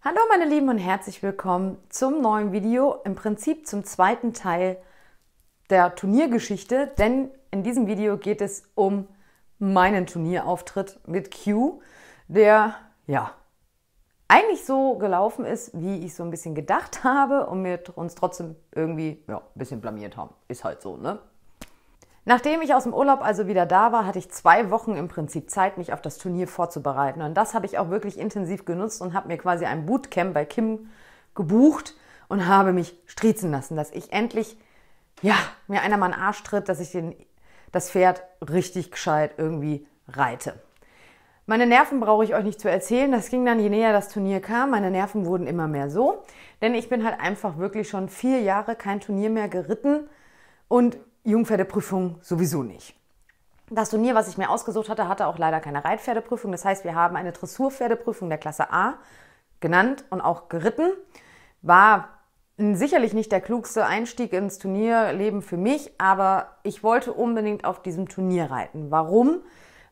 Hallo meine Lieben und herzlich willkommen zum neuen Video, im Prinzip zum zweiten Teil der Turniergeschichte, denn in diesem Video geht es um meinen Turnierauftritt mit Q, der ja eigentlich so gelaufen ist, wie ich so ein bisschen gedacht habe und wir uns trotzdem irgendwie ja, ein bisschen blamiert haben. Ist halt so, ne? Nachdem ich aus dem Urlaub also wieder da war, hatte ich zwei Wochen im Prinzip Zeit, mich auf das Turnier vorzubereiten. Und das habe ich auch wirklich intensiv genutzt und habe mir quasi ein Bootcamp bei Kim gebucht und habe mich striezen lassen, dass ich endlich, ja, mir einer mal einen Arsch tritt, dass ich den, das Pferd richtig gescheit irgendwie reite. Meine Nerven brauche ich euch nicht zu erzählen. Das ging dann, je näher das Turnier kam, meine Nerven wurden immer mehr so. Denn ich bin halt einfach wirklich schon vier Jahre kein Turnier mehr geritten und Jungpferdeprüfung sowieso nicht. Das Turnier, was ich mir ausgesucht hatte, hatte auch leider keine Reitpferdeprüfung. Das heißt, wir haben eine Dressurpferdeprüfung der Klasse A genannt und auch geritten. War sicherlich nicht der klugste Einstieg ins Turnierleben für mich, aber ich wollte unbedingt auf diesem Turnier reiten. Warum?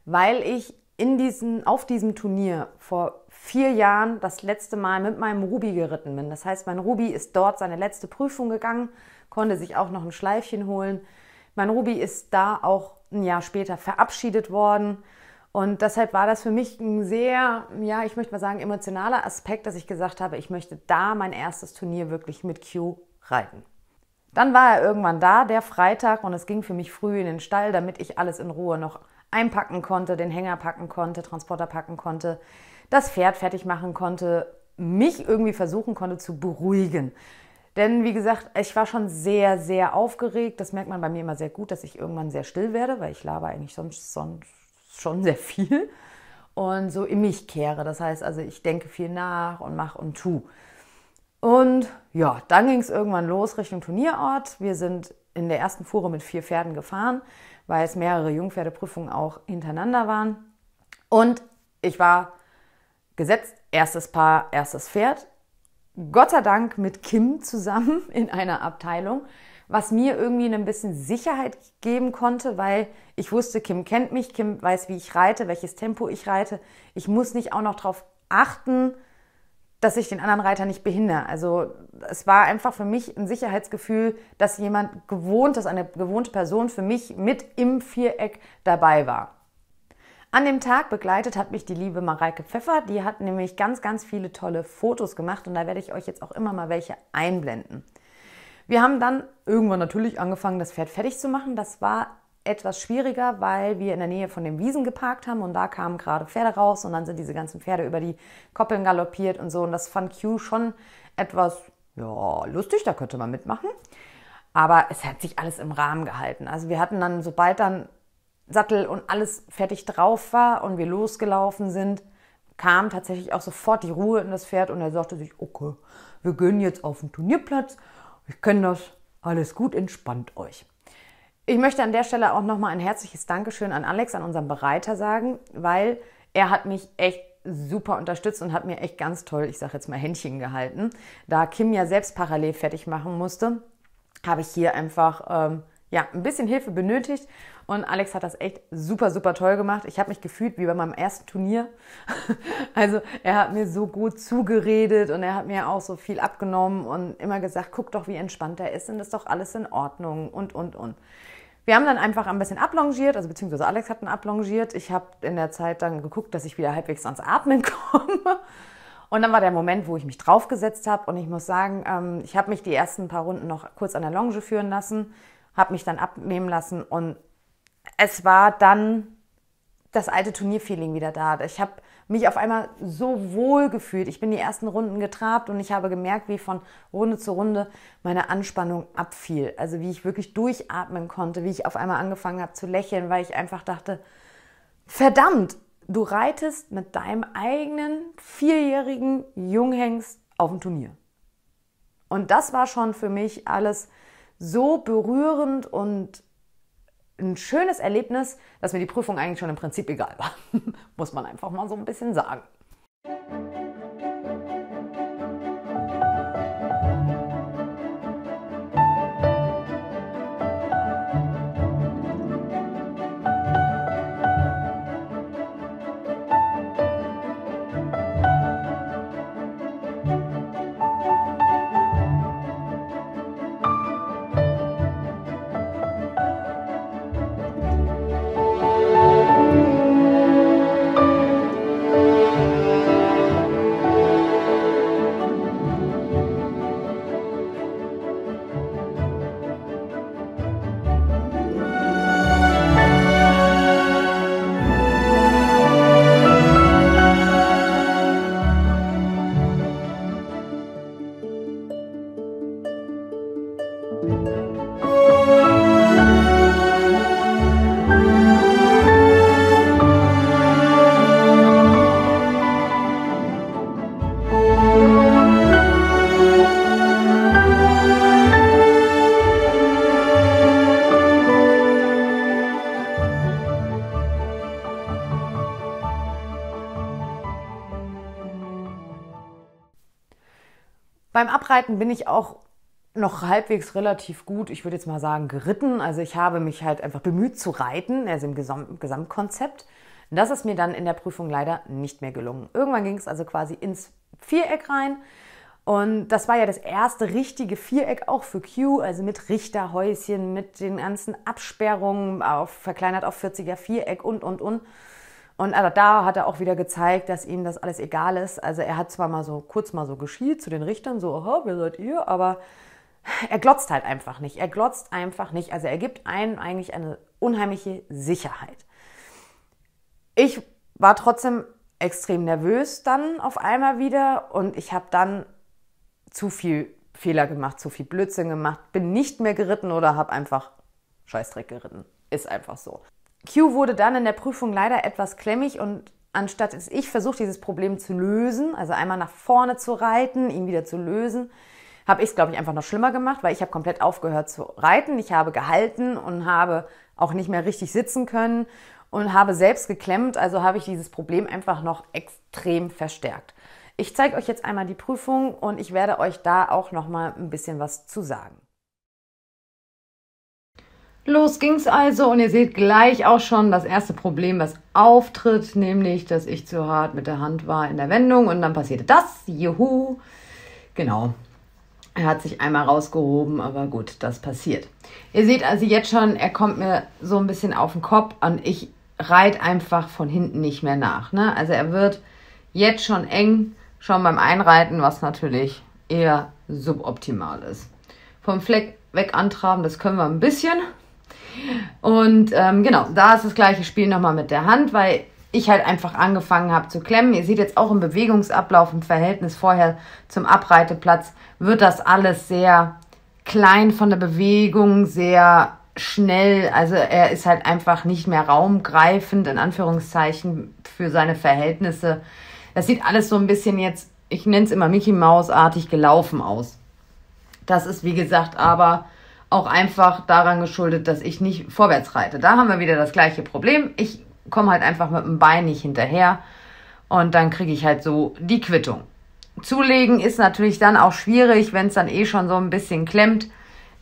Weil ich in diesen, auf diesem Turnier vor vier Jahren das letzte Mal mit meinem Ruby geritten bin. Das heißt, mein Ruby ist dort seine letzte Prüfung gegangen konnte sich auch noch ein Schleifchen holen. Mein Ruby ist da auch ein Jahr später verabschiedet worden. Und deshalb war das für mich ein sehr, ja, ich möchte mal sagen, emotionaler Aspekt, dass ich gesagt habe, ich möchte da mein erstes Turnier wirklich mit Q reiten. Dann war er irgendwann da, der Freitag, und es ging für mich früh in den Stall, damit ich alles in Ruhe noch einpacken konnte, den Hänger packen konnte, Transporter packen konnte, das Pferd fertig machen konnte, mich irgendwie versuchen konnte zu beruhigen. Denn wie gesagt, ich war schon sehr, sehr aufgeregt. Das merkt man bei mir immer sehr gut, dass ich irgendwann sehr still werde, weil ich laber eigentlich sonst, sonst schon sehr viel und so in mich kehre. Das heißt also, ich denke viel nach und mache und tu. Und ja, dann ging es irgendwann los Richtung Turnierort. Wir sind in der ersten Fuhre mit vier Pferden gefahren, weil es mehrere Jungpferdeprüfungen auch hintereinander waren. Und ich war gesetzt, erstes Paar, erstes Pferd. Gott sei Dank mit Kim zusammen in einer Abteilung, was mir irgendwie ein bisschen Sicherheit geben konnte, weil ich wusste, Kim kennt mich, Kim weiß, wie ich reite, welches Tempo ich reite. Ich muss nicht auch noch darauf achten, dass ich den anderen Reiter nicht behindere. Also es war einfach für mich ein Sicherheitsgefühl, dass jemand gewohnt, dass eine gewohnte Person für mich mit im Viereck dabei war. An dem Tag begleitet hat mich die liebe Mareike Pfeffer. Die hat nämlich ganz, ganz viele tolle Fotos gemacht und da werde ich euch jetzt auch immer mal welche einblenden. Wir haben dann irgendwann natürlich angefangen, das Pferd fertig zu machen. Das war etwas schwieriger, weil wir in der Nähe von den Wiesen geparkt haben und da kamen gerade Pferde raus und dann sind diese ganzen Pferde über die Koppeln galoppiert und so. Und das fand Q schon etwas ja, lustig, da könnte man mitmachen. Aber es hat sich alles im Rahmen gehalten. Also wir hatten dann, sobald dann Sattel und alles fertig drauf war und wir losgelaufen sind, kam tatsächlich auch sofort die Ruhe in das Pferd und er sagte sich, okay, wir gehen jetzt auf den Turnierplatz, ich kenne das, alles gut, entspannt euch. Ich möchte an der Stelle auch nochmal ein herzliches Dankeschön an Alex, an unseren Bereiter sagen, weil er hat mich echt super unterstützt und hat mir echt ganz toll, ich sage jetzt mal Händchen gehalten. Da Kim ja selbst parallel fertig machen musste, habe ich hier einfach... Ähm, ja, ein bisschen Hilfe benötigt. Und Alex hat das echt super, super toll gemacht. Ich habe mich gefühlt wie bei meinem ersten Turnier. also er hat mir so gut zugeredet und er hat mir auch so viel abgenommen und immer gesagt, guck doch, wie entspannt er ist und ist doch alles in Ordnung und, und, und. Wir haben dann einfach ein bisschen ablongiert, also beziehungsweise Alex hat ihn ablongiert. Ich habe in der Zeit dann geguckt, dass ich wieder halbwegs ans Atmen komme. Und dann war der Moment, wo ich mich draufgesetzt habe. Und ich muss sagen, ähm, ich habe mich die ersten paar Runden noch kurz an der Longe führen lassen habe mich dann abnehmen lassen und es war dann das alte Turnierfeeling wieder da. Ich habe mich auf einmal so wohl gefühlt. Ich bin die ersten Runden getrabt und ich habe gemerkt, wie von Runde zu Runde meine Anspannung abfiel. Also wie ich wirklich durchatmen konnte, wie ich auf einmal angefangen habe zu lächeln, weil ich einfach dachte, verdammt, du reitest mit deinem eigenen vierjährigen Junghengst auf dem Turnier. Und das war schon für mich alles so berührend und ein schönes Erlebnis, dass mir die Prüfung eigentlich schon im Prinzip egal war. Muss man einfach mal so ein bisschen sagen. Beim Abreiten bin ich auch noch halbwegs relativ gut, ich würde jetzt mal sagen, geritten. Also ich habe mich halt einfach bemüht zu reiten, also im Gesam Gesamtkonzept. das ist mir dann in der Prüfung leider nicht mehr gelungen. Irgendwann ging es also quasi ins Viereck rein. Und das war ja das erste richtige Viereck auch für Q, also mit Richterhäuschen, mit den ganzen Absperrungen, auf, verkleinert auf 40er Viereck und, und, und. Und also da hat er auch wieder gezeigt, dass ihm das alles egal ist. Also er hat zwar mal so kurz mal so geschielt zu den Richtern, so, aha, wer seid ihr? Aber er glotzt halt einfach nicht. Er glotzt einfach nicht. Also er gibt einem eigentlich eine unheimliche Sicherheit. Ich war trotzdem extrem nervös dann auf einmal wieder und ich habe dann zu viel Fehler gemacht, zu viel Blödsinn gemacht, bin nicht mehr geritten oder habe einfach Scheißdreck geritten. Ist einfach so. Q wurde dann in der Prüfung leider etwas klemmig und anstatt dass ich versuche, dieses Problem zu lösen, also einmal nach vorne zu reiten, ihn wieder zu lösen, habe ich es, glaube ich, einfach noch schlimmer gemacht, weil ich habe komplett aufgehört zu reiten. Ich habe gehalten und habe auch nicht mehr richtig sitzen können und habe selbst geklemmt. Also habe ich dieses Problem einfach noch extrem verstärkt. Ich zeige euch jetzt einmal die Prüfung und ich werde euch da auch noch mal ein bisschen was zu sagen. Los ging's also und ihr seht gleich auch schon das erste Problem, was auftritt, nämlich, dass ich zu hart mit der Hand war in der Wendung und dann passierte das. Juhu. Genau. Er hat sich einmal rausgehoben, aber gut, das passiert. Ihr seht also jetzt schon, er kommt mir so ein bisschen auf den Kopf und ich reite einfach von hinten nicht mehr nach. Ne? Also er wird jetzt schon eng, schon beim Einreiten, was natürlich eher suboptimal ist. Vom Fleck weg antraben, das können wir ein bisschen. Und ähm, genau, da ist das gleiche Spiel nochmal mit der Hand, weil ich halt einfach angefangen habe zu klemmen. Ihr seht jetzt auch im Bewegungsablauf, im Verhältnis vorher zum Abreiteplatz, wird das alles sehr klein von der Bewegung, sehr schnell. Also er ist halt einfach nicht mehr raumgreifend, in Anführungszeichen, für seine Verhältnisse. Das sieht alles so ein bisschen jetzt, ich nenne es immer Mickey Maus-artig gelaufen aus. Das ist, wie gesagt, aber auch einfach daran geschuldet, dass ich nicht vorwärts reite. Da haben wir wieder das gleiche Problem. Ich komme halt einfach mit dem Bein nicht hinterher und dann kriege ich halt so die Quittung. Zulegen ist natürlich dann auch schwierig, wenn es dann eh schon so ein bisschen klemmt,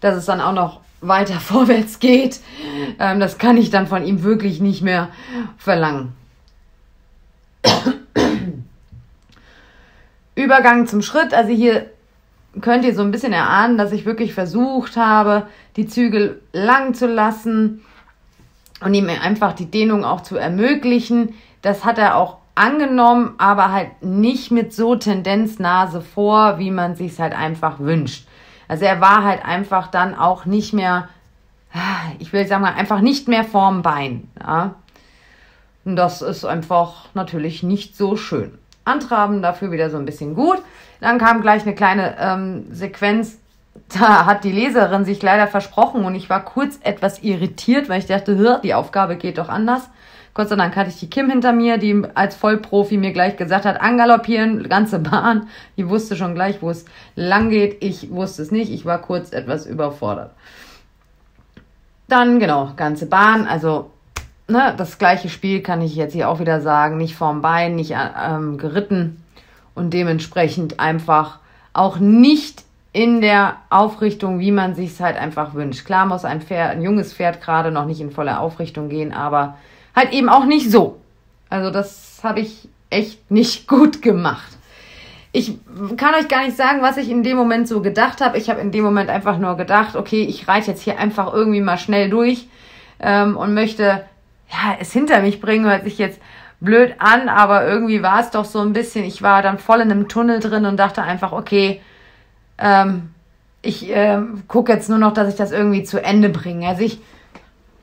dass es dann auch noch weiter vorwärts geht. Ähm, das kann ich dann von ihm wirklich nicht mehr verlangen. Übergang zum Schritt. Also hier könnt ihr so ein bisschen erahnen, dass ich wirklich versucht habe, die Zügel lang zu lassen und ihm einfach die Dehnung auch zu ermöglichen. Das hat er auch angenommen, aber halt nicht mit so Tendenznase vor, wie man sich halt einfach wünscht. Also er war halt einfach dann auch nicht mehr, ich will sagen, einfach nicht mehr vorm Bein. Ja. Und das ist einfach natürlich nicht so schön. Antraben dafür wieder so ein bisschen gut. Dann kam gleich eine kleine ähm, Sequenz, da hat die Leserin sich leider versprochen und ich war kurz etwas irritiert, weil ich dachte, die Aufgabe geht doch anders. Gott sei Dank hatte ich die Kim hinter mir, die als Vollprofi mir gleich gesagt hat, angaloppieren, ganze Bahn. Die wusste schon gleich, wo es lang geht. Ich wusste es nicht. Ich war kurz etwas überfordert. Dann, genau, ganze Bahn. Also, ne, das gleiche Spiel kann ich jetzt hier auch wieder sagen. Nicht vorm Bein, nicht äh, ähm, geritten. Und dementsprechend einfach auch nicht in der Aufrichtung, wie man sich's halt einfach wünscht. Klar muss ein Pferd, ein junges Pferd gerade noch nicht in voller Aufrichtung gehen, aber halt eben auch nicht so. Also das habe ich echt nicht gut gemacht. Ich kann euch gar nicht sagen, was ich in dem Moment so gedacht habe. Ich habe in dem Moment einfach nur gedacht, okay, ich reite jetzt hier einfach irgendwie mal schnell durch ähm, und möchte ja es hinter mich bringen, hört sich jetzt blöd an, aber irgendwie war es doch so ein bisschen. Ich war dann voll in einem Tunnel drin und dachte einfach, okay, ähm, ich äh, gucke jetzt nur noch, dass ich das irgendwie zu Ende bringe. Also ich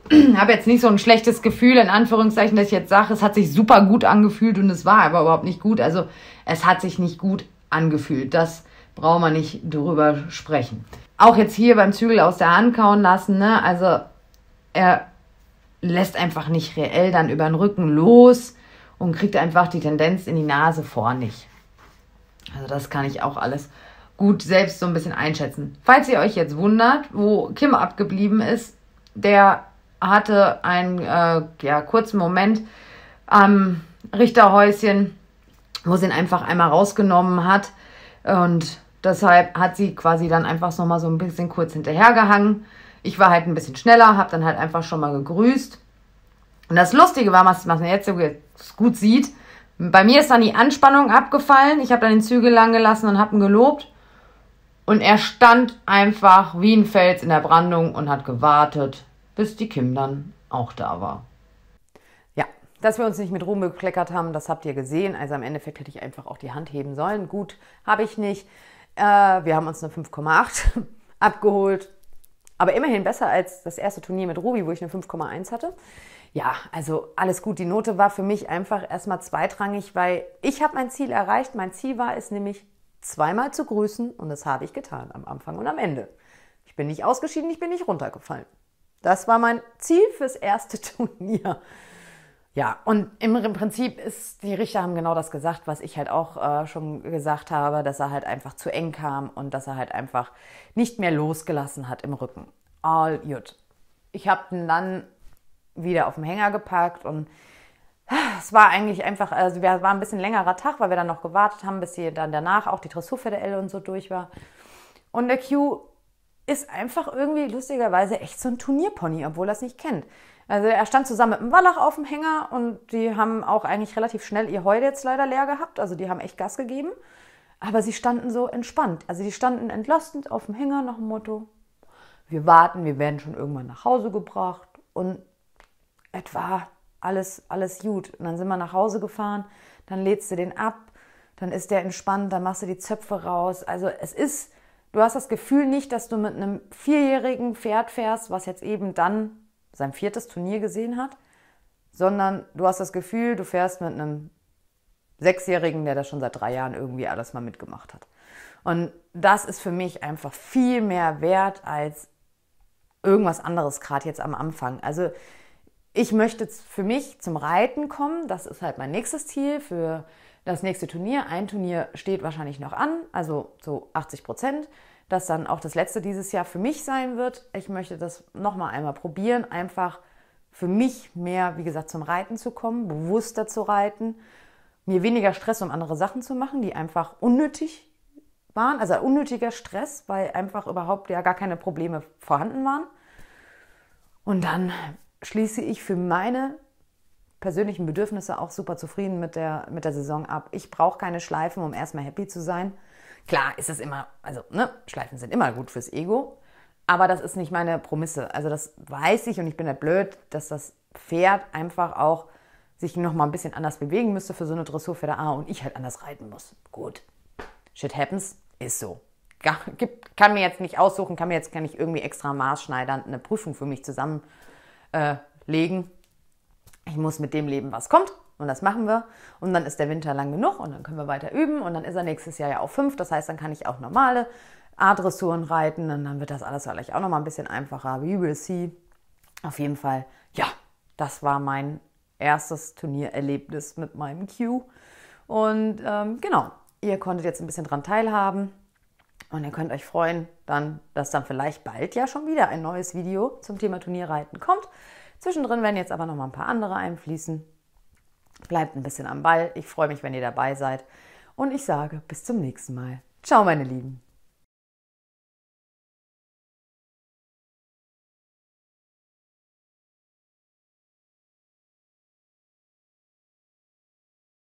habe jetzt nicht so ein schlechtes Gefühl, in Anführungszeichen, dass ich jetzt sage, es hat sich super gut angefühlt und es war aber überhaupt nicht gut. Also es hat sich nicht gut angefühlt. Das braucht man nicht drüber sprechen. Auch jetzt hier beim Zügel aus der Hand kauen lassen, ne? Also er lässt einfach nicht reell dann über den Rücken los und kriegt einfach die Tendenz in die Nase vor nicht. Also das kann ich auch alles gut selbst so ein bisschen einschätzen. Falls ihr euch jetzt wundert, wo Kim abgeblieben ist, der hatte einen äh, ja, kurzen Moment am Richterhäuschen, wo sie ihn einfach einmal rausgenommen hat. Und deshalb hat sie quasi dann einfach nochmal so ein bisschen kurz hinterhergehangen. Ich war halt ein bisschen schneller, habe dann halt einfach schon mal gegrüßt. Und das Lustige war, was man jetzt so gut sieht, bei mir ist dann die Anspannung abgefallen. Ich habe dann den Zügel lang gelassen und habe ihn gelobt. Und er stand einfach wie ein Fels in der Brandung und hat gewartet, bis die Kim dann auch da war. Ja, dass wir uns nicht mit Ruhm bekleckert haben, das habt ihr gesehen. Also im Endeffekt hätte ich einfach auch die Hand heben sollen. Gut, habe ich nicht. Äh, wir haben uns eine 5,8 abgeholt. Aber immerhin besser als das erste Turnier mit Ruby, wo ich eine 5,1 hatte. Ja, also alles gut. Die Note war für mich einfach erstmal zweitrangig, weil ich habe mein Ziel erreicht. Mein Ziel war es nämlich, zweimal zu grüßen und das habe ich getan, am Anfang und am Ende. Ich bin nicht ausgeschieden, ich bin nicht runtergefallen. Das war mein Ziel fürs erste Turnier. Ja, und im Prinzip ist, die Richter haben genau das gesagt, was ich halt auch äh, schon gesagt habe, dass er halt einfach zu eng kam und dass er halt einfach nicht mehr losgelassen hat im Rücken. All gut. Ich habe ihn dann wieder auf den Hänger gepackt und es war eigentlich einfach, also wir war ein bisschen längerer Tag, weil wir dann noch gewartet haben, bis sie dann danach auch die Dressurpferde-Elle und so durch war. Und der Q ist einfach irgendwie lustigerweise echt so ein Turnierpony, obwohl er es nicht kennt. Also er stand zusammen mit dem Wallach auf dem Hänger und die haben auch eigentlich relativ schnell ihr Heu jetzt leider leer gehabt. Also die haben echt Gas gegeben. Aber sie standen so entspannt. Also die standen entlastend auf dem Hänger nach dem Motto, wir warten, wir werden schon irgendwann nach Hause gebracht. Und etwa alles, alles gut. Und dann sind wir nach Hause gefahren, dann lädst du den ab, dann ist der entspannt, dann machst du die Zöpfe raus. Also es ist, du hast das Gefühl nicht, dass du mit einem vierjährigen Pferd fährst, was jetzt eben dann sein viertes Turnier gesehen hat, sondern du hast das Gefühl, du fährst mit einem Sechsjährigen, der das schon seit drei Jahren irgendwie alles mal mitgemacht hat. Und das ist für mich einfach viel mehr wert als irgendwas anderes, gerade jetzt am Anfang. Also ich möchte für mich zum Reiten kommen. Das ist halt mein nächstes Ziel für das nächste Turnier. Ein Turnier steht wahrscheinlich noch an, also so 80 Prozent, das dann auch das letzte dieses Jahr für mich sein wird. Ich möchte das nochmal einmal probieren, einfach für mich mehr, wie gesagt, zum Reiten zu kommen, bewusster zu reiten, mir weniger Stress um andere Sachen zu machen, die einfach unnötig waren, also unnötiger Stress, weil einfach überhaupt ja gar keine Probleme vorhanden waren. Und dann schließe ich für meine persönlichen Bedürfnisse auch super zufrieden mit der, mit der Saison ab. Ich brauche keine Schleifen, um erstmal happy zu sein. Klar ist es immer, also ne, Schleifen sind immer gut fürs Ego, aber das ist nicht meine Promisse. Also das weiß ich und ich bin nicht blöd, dass das Pferd einfach auch sich nochmal ein bisschen anders bewegen müsste für so eine Dressurpferde A und ich halt anders reiten muss. Gut. Shit happens, ist so. kann mir jetzt nicht aussuchen, kann mir jetzt kann ich irgendwie extra maßschneidernd eine Prüfung für mich zusammen äh, legen. Ich muss mit dem leben, was kommt. Und das machen wir. Und dann ist der Winter lang genug und dann können wir weiter üben. Und dann ist er nächstes Jahr ja auch fünf. Das heißt, dann kann ich auch normale A-Dressuren reiten. Und dann wird das alles vielleicht auch nochmal ein bisschen einfacher. We will see. Auf jeden Fall, ja, das war mein erstes Turniererlebnis mit meinem Q. Und ähm, genau, ihr konntet jetzt ein bisschen dran teilhaben. Und ihr könnt euch freuen, dann, dass dann vielleicht bald ja schon wieder ein neues Video zum Thema Turnierreiten kommt. Zwischendrin werden jetzt aber noch mal ein paar andere einfließen. Bleibt ein bisschen am Ball. Ich freue mich, wenn ihr dabei seid. Und ich sage bis zum nächsten Mal. Ciao, meine Lieben.